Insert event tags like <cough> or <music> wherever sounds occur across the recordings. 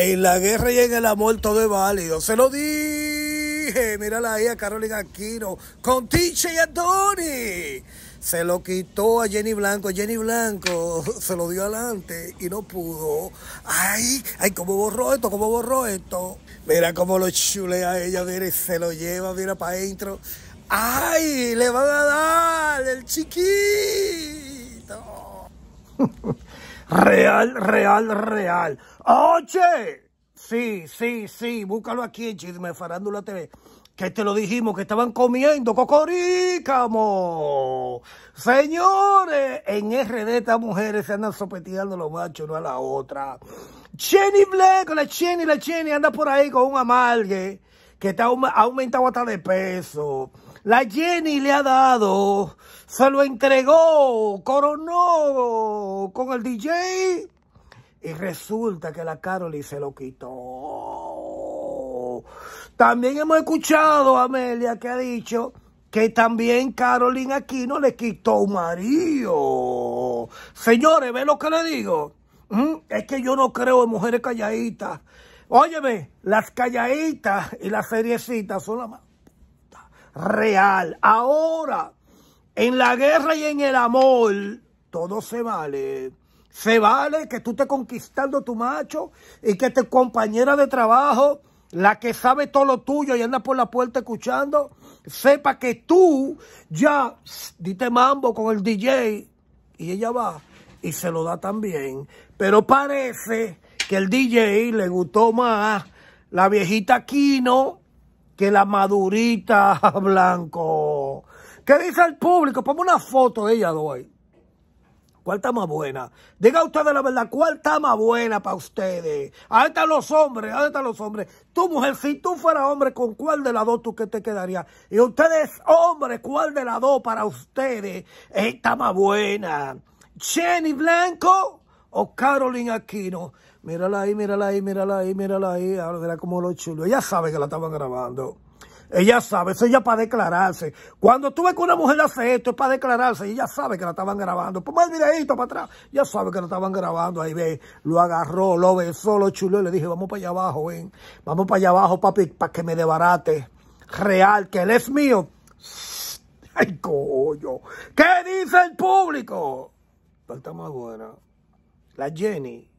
En la guerra y en el amor todo es válido. Se lo dije. Mírala ahí a Carolina Aquino con Tiche y a Tony. Se lo quitó a Jenny Blanco. Jenny Blanco <laughs> se lo dio adelante y no pudo. Ay, ay, cómo borró esto, cómo borró esto. Mira cómo lo chulea ella, mira, se lo lleva, mira para adentro. Ay, le van a dar el chiqui. <laughs> real, real, real. ¡Oche! Sí, sí, sí. Búscalo aquí en Chisme Farándula TV. Que te lo dijimos, que estaban comiendo cocorícamo. Señores, en RD estas mujeres se andan sopeteando los machos una a la otra. Jenny Black, la Jenny, la Jenny anda por ahí con un amalgue que está, ha aumentado hasta de peso. La Jenny le ha dado se lo entregó, coronó con el DJ y resulta que la Carolyn se lo quitó. También hemos escuchado a Amelia que ha dicho que también Carolina no le quitó un marido. Señores, ¿ve lo que le digo? Mm, es que yo no creo en mujeres calladitas. Óyeme, las calladitas y las seriecitas son la más real. Ahora, en la guerra y en el amor, todo se vale. Se vale que tú estés conquistando tu macho y que tu compañera de trabajo, la que sabe todo lo tuyo y anda por la puerta escuchando, sepa que tú ya diste mambo con el DJ y ella va y se lo da también. Pero parece que el DJ le gustó más la viejita Kino que la madurita <laughs> Blanco. ¿Qué dice el público? Ponme una foto de ella doy. ¿Cuál está más buena? Diga ustedes la verdad, ¿cuál está más buena para ustedes? Ahí están los hombres, ahí están los hombres. Tú, mujer, si tú fueras hombre, ¿con cuál de las dos tú que te quedarías? Y ustedes, hombres, ¿cuál de las dos para ustedes está más buena? ¿Jenny Blanco o Carolyn Aquino? Mírala ahí, mírala ahí, mírala ahí, mírala ahí. Ahora verá como lo chulo. Ya sabe que la estaban grabando. Ella sabe, eso ya para declararse. Cuando tú ves que una mujer hace esto, es para declararse. Y ella sabe que la estaban grabando. pues el videito para atrás. Ya sabe que la estaban grabando. Ahí ve, lo agarró, lo besó, lo chuló. Y le dije, vamos para allá abajo, ven. Vamos para allá abajo, papi, para que me debarate. Real, que él es mío. Ay, coño. ¿Qué dice el público? Falta más buena. La Jenny.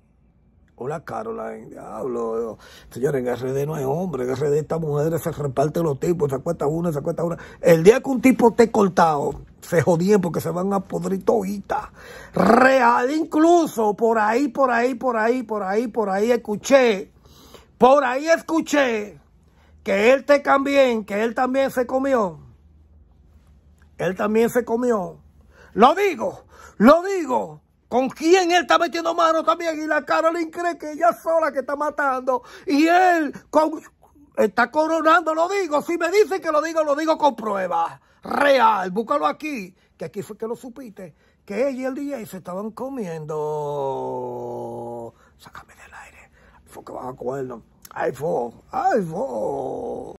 Hola Caroline, diablo. Señores, en RD no hay hombre, en RD estas mujeres se reparten los tipos, se acuesta una, se acuesta una. El día que un tipo esté cortado, se jodían porque se van a podrir toditas. Real, incluso por ahí, por ahí, por ahí, por ahí, por ahí escuché, por ahí escuché que él te también, que él también se comió. Él también se comió. Lo digo, lo digo con quién él está metiendo mano también. Y la Carolyn cree que ella sola que está matando. Y él con, está coronando, lo digo. Si me dicen que lo digo, lo digo con pruebas. Real. Búscalo aquí. Que aquí fue que lo supiste. Que ella y el DJ se estaban comiendo. Sácame del aire. Fue que a fue. ay fue.